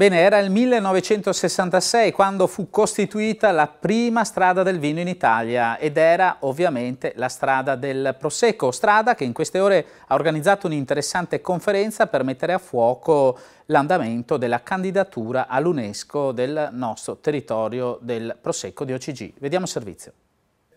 Bene, era il 1966 quando fu costituita la prima strada del vino in Italia ed era ovviamente la strada del Prosecco, strada che in queste ore ha organizzato un'interessante conferenza per mettere a fuoco l'andamento della candidatura all'UNESCO del nostro territorio del Prosecco di OCG. Vediamo il servizio.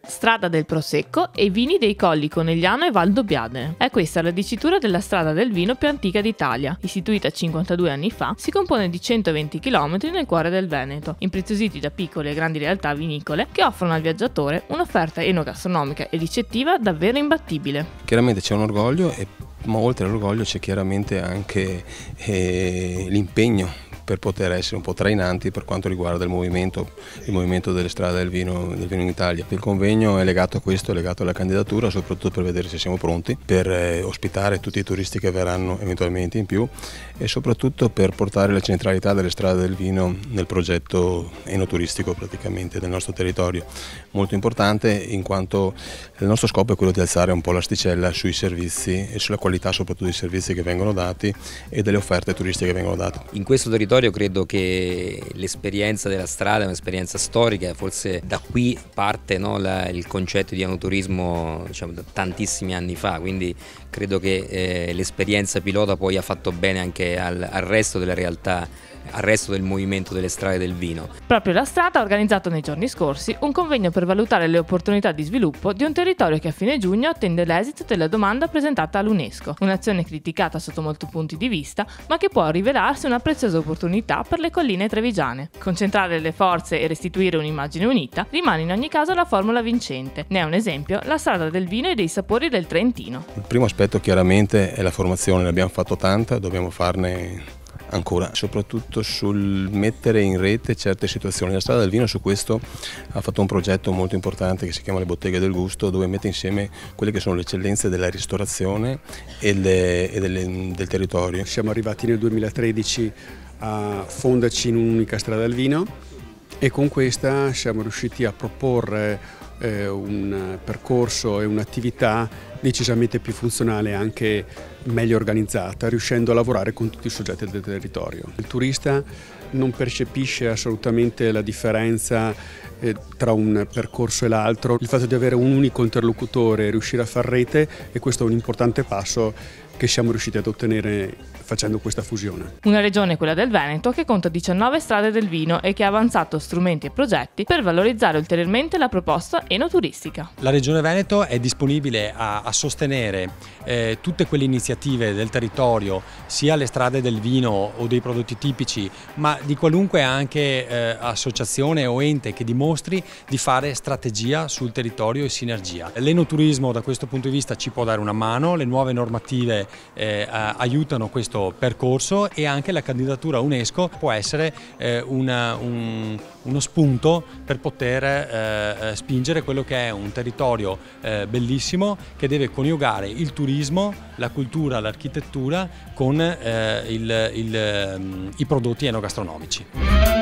Strada del Prosecco e vini dei Colli Conegliano e Valdobbiade. È questa la dicitura della strada del vino più antica d'Italia, istituita 52 anni fa, si compone di 120 km nel cuore del Veneto, impreziositi da piccole e grandi realtà vinicole che offrono al viaggiatore un'offerta enogastronomica e ricettiva davvero imbattibile. Chiaramente c'è un orgoglio e ma oltre all'orgoglio c'è chiaramente anche eh, l'impegno per poter essere un po' trainanti per quanto riguarda il movimento, il movimento delle strade del vino, del vino, in Italia. Il convegno è legato a questo, è legato alla candidatura, soprattutto per vedere se siamo pronti per eh, ospitare tutti i turisti che verranno eventualmente in più e soprattutto per portare la centralità delle strade del vino nel progetto enoturistico praticamente del nostro territorio. Molto importante in quanto il nostro scopo è quello di alzare un po' l'asticella sui servizi e sulla qualità soprattutto dei servizi che vengono dati e delle offerte turistiche che vengono date. In questo territorio Conservatorio credo che l'esperienza della strada è un'esperienza storica, forse da qui parte no, la, il concetto di anoturismo diciamo, da tantissimi anni fa, quindi credo che eh, l'esperienza pilota poi ha fatto bene anche al, al resto della realtà al resto del movimento delle strade del vino. Proprio la strada ha organizzato nei giorni scorsi un convegno per valutare le opportunità di sviluppo di un territorio che a fine giugno attende l'esito della domanda presentata all'UNESCO, un'azione criticata sotto molti punti di vista, ma che può rivelarsi una preziosa opportunità per le colline trevigiane. Concentrare le forze e restituire un'immagine unita rimane in ogni caso la formula vincente. Ne è un esempio la strada del vino e dei sapori del Trentino. Il primo aspetto chiaramente è la formazione, ne abbiamo fatto tanta, dobbiamo farne ancora, soprattutto sul mettere in rete certe situazioni. La strada del vino su questo ha fatto un progetto molto importante che si chiama Le Botteghe del Gusto, dove mette insieme quelle che sono le eccellenze della ristorazione e, le, e delle, del territorio. Siamo arrivati nel 2013 a fonderci in un'unica strada del vino e con questa siamo riusciti a proporre eh, un percorso e un'attività decisamente più funzionale e anche meglio organizzata, riuscendo a lavorare con tutti i soggetti del territorio. Il turista non percepisce assolutamente la differenza eh, tra un percorso e l'altro, il fatto di avere un unico interlocutore e riuscire a far rete e questo è un importante passo che siamo riusciti ad ottenere facendo questa fusione. Una regione, quella del Veneto, che conta 19 strade del vino e che ha avanzato strumenti e progetti per valorizzare ulteriormente la proposta enoturistica. La regione Veneto è disponibile a, a sostenere eh, tutte quelle iniziative del territorio, sia le strade del vino o dei prodotti tipici, ma di qualunque anche eh, associazione o ente che dimostri di fare strategia sul territorio e sinergia. L'enoturismo da questo punto di vista ci può dare una mano, le nuove normative sicuramente eh, aiutano questo percorso e anche la candidatura UNESCO può essere eh, una, un, uno spunto per poter eh, eh spingere quello che è un territorio eh, bellissimo che deve coniugare il turismo, la cultura, l'architettura con eh, il, il, ehm, i prodotti enogastronomici.